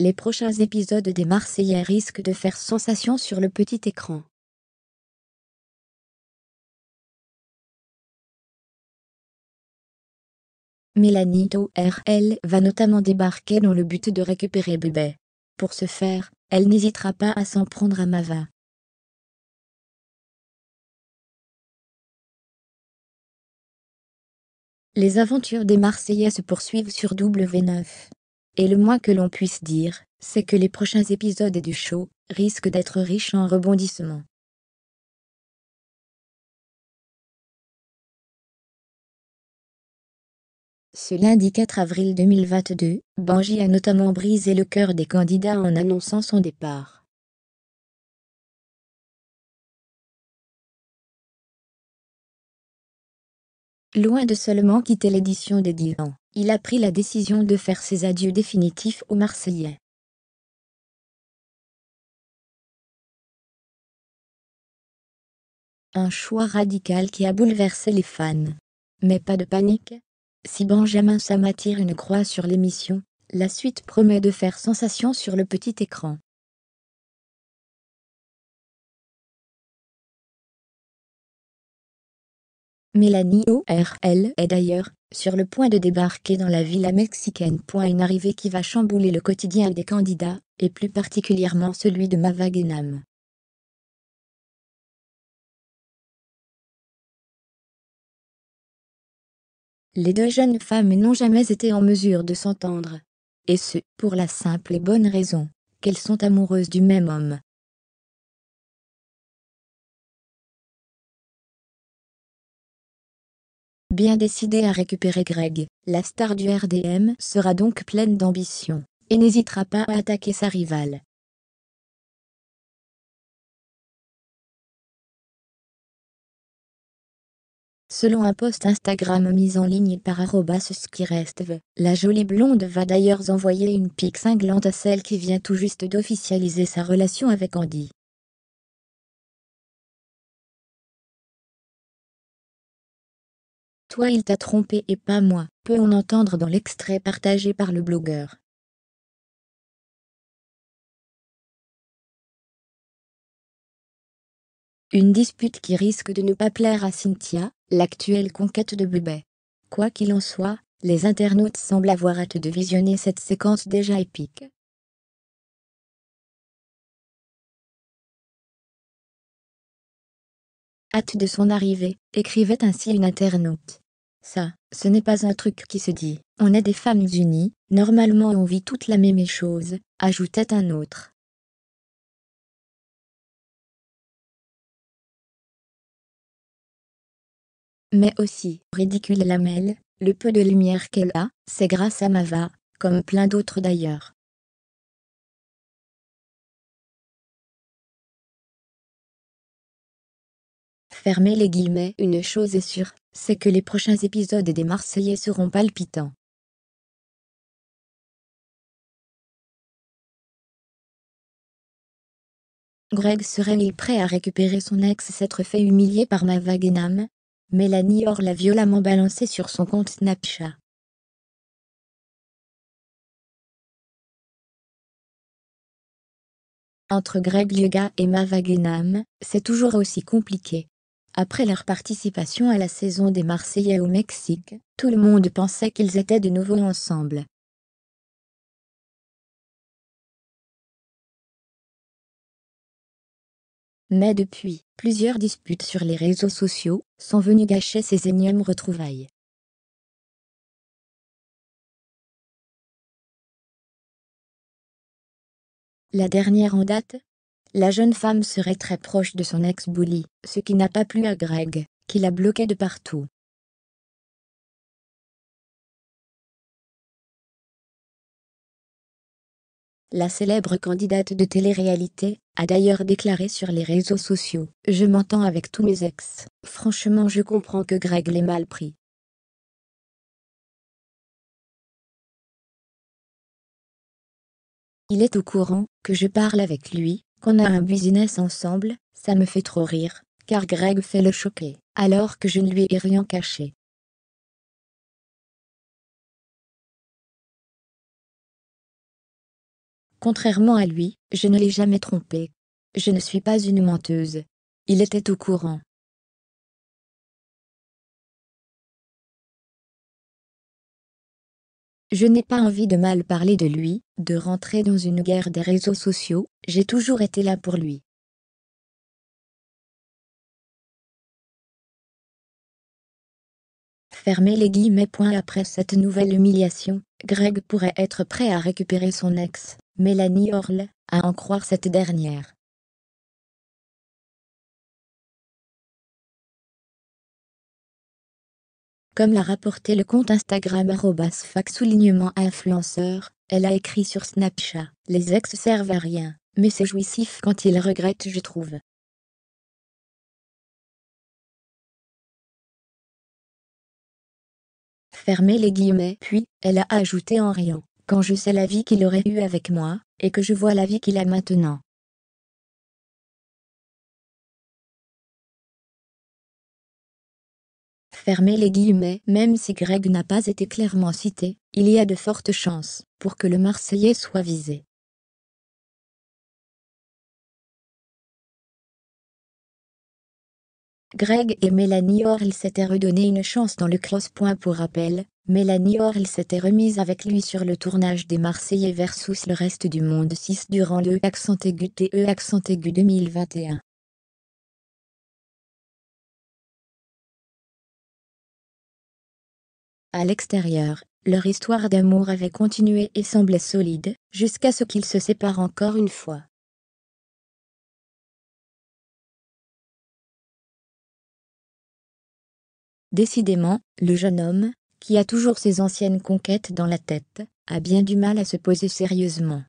les prochains épisodes des Marseillais risquent de faire sensation sur le petit écran. Mélanie RL va notamment débarquer dans le but de récupérer bébé. Pour ce faire, elle n'hésitera pas à s'en prendre à Mava. Les aventures des Marseillais se poursuivent sur W9. Et le moins que l'on puisse dire, c'est que les prochains épisodes du show risquent d'être riches en rebondissements. Ce lundi 4 avril 2022, Banji a notamment brisé le cœur des candidats en annonçant son départ. Loin de seulement quitter l'édition des ans, il a pris la décision de faire ses adieux définitifs aux Marseillais. Un choix radical qui a bouleversé les fans. Mais pas de panique. Si Benjamin Sam attire une croix sur l'émission, la suite promet de faire sensation sur le petit écran. Mélanie ORL est d'ailleurs sur le point de débarquer dans la villa mexicaine. Une arrivée qui va chambouler le quotidien des candidats, et plus particulièrement celui de Mavagenam. Les deux jeunes femmes n'ont jamais été en mesure de s'entendre. Et ce, pour la simple et bonne raison qu'elles sont amoureuses du même homme. Bien décidée à récupérer Greg, la star du RDM sera donc pleine d'ambition et n'hésitera pas à attaquer sa rivale. Selon un post Instagram mis en ligne par Skirestve, la jolie blonde va d'ailleurs envoyer une pique cinglante à celle qui vient tout juste d'officialiser sa relation avec Andy. Toi il t'a trompé et pas moi, peut on entendre dans l'extrait partagé par le blogueur. Une dispute qui risque de ne pas plaire à Cynthia, l'actuelle conquête de Bubé. Quoi qu'il en soit, les internautes semblent avoir hâte de visionner cette séquence déjà épique. Hâte de son arrivée, écrivait ainsi une internaute. Ça, ce n'est pas un truc qui se dit. On est des femmes unies, normalement on vit toutes la même chose, ajoutait un autre. Mais aussi, ridicule Lamelle, le peu de lumière qu'elle a, c'est grâce à Mava, comme plein d'autres d'ailleurs. Fermez les guillemets, une chose est sûre, c'est que les prochains épisodes des Marseillais seront palpitants. Greg serait-il prêt à récupérer son ex s'être fait humilier par Mavagenam Mélanie Or l'a violemment balancé sur son compte Snapchat. Entre Greg Lyuga et Mavagenam, c'est toujours aussi compliqué. Après leur participation à la saison des Marseillais au Mexique, tout le monde pensait qu'ils étaient de nouveau ensemble. Mais depuis, plusieurs disputes sur les réseaux sociaux sont venues gâcher ces énièmes retrouvailles. La dernière en date, la jeune femme serait très proche de son ex-bully, ce qui n'a pas plu à Greg, qui l'a bloqué de partout. La célèbre candidate de télé-réalité a d'ailleurs déclaré sur les réseaux sociaux « Je m'entends avec tous mes ex. Franchement je comprends que Greg l'ait mal pris. » Il est au courant que je parle avec lui, qu'on a un business ensemble, ça me fait trop rire, car Greg fait le choquer, alors que je ne lui ai rien caché. Contrairement à lui, je ne l'ai jamais trompé. Je ne suis pas une menteuse. Il était au courant. Je n'ai pas envie de mal parler de lui, de rentrer dans une guerre des réseaux sociaux, j'ai toujours été là pour lui. Fermez les guillemets. Point après cette nouvelle humiliation, Greg pourrait être prêt à récupérer son ex, Mélanie Orle, à en croire cette dernière. Comme l'a rapporté le compte Instagram fac soulignement influenceur, elle a écrit sur Snapchat Les ex servent à rien, mais c'est jouissif quand ils regrettent, je trouve. Fermez les guillemets. Puis, elle a ajouté en riant Quand je sais la vie qu'il aurait eue avec moi, et que je vois la vie qu'il a maintenant, les guillemets. Même si Greg n'a pas été clairement cité, il y a de fortes chances pour que le Marseillais soit visé. Greg et Mélanie Orl s'étaient redonné une chance dans le cross-point pour rappel. Mélanie Orl s'était remise avec lui sur le tournage des Marseillais versus le reste du monde 6 durant le accent aigu TE accent aigu 2021. À l'extérieur, leur histoire d'amour avait continué et semblait solide, jusqu'à ce qu'ils se séparent encore une fois. Décidément, le jeune homme, qui a toujours ses anciennes conquêtes dans la tête, a bien du mal à se poser sérieusement.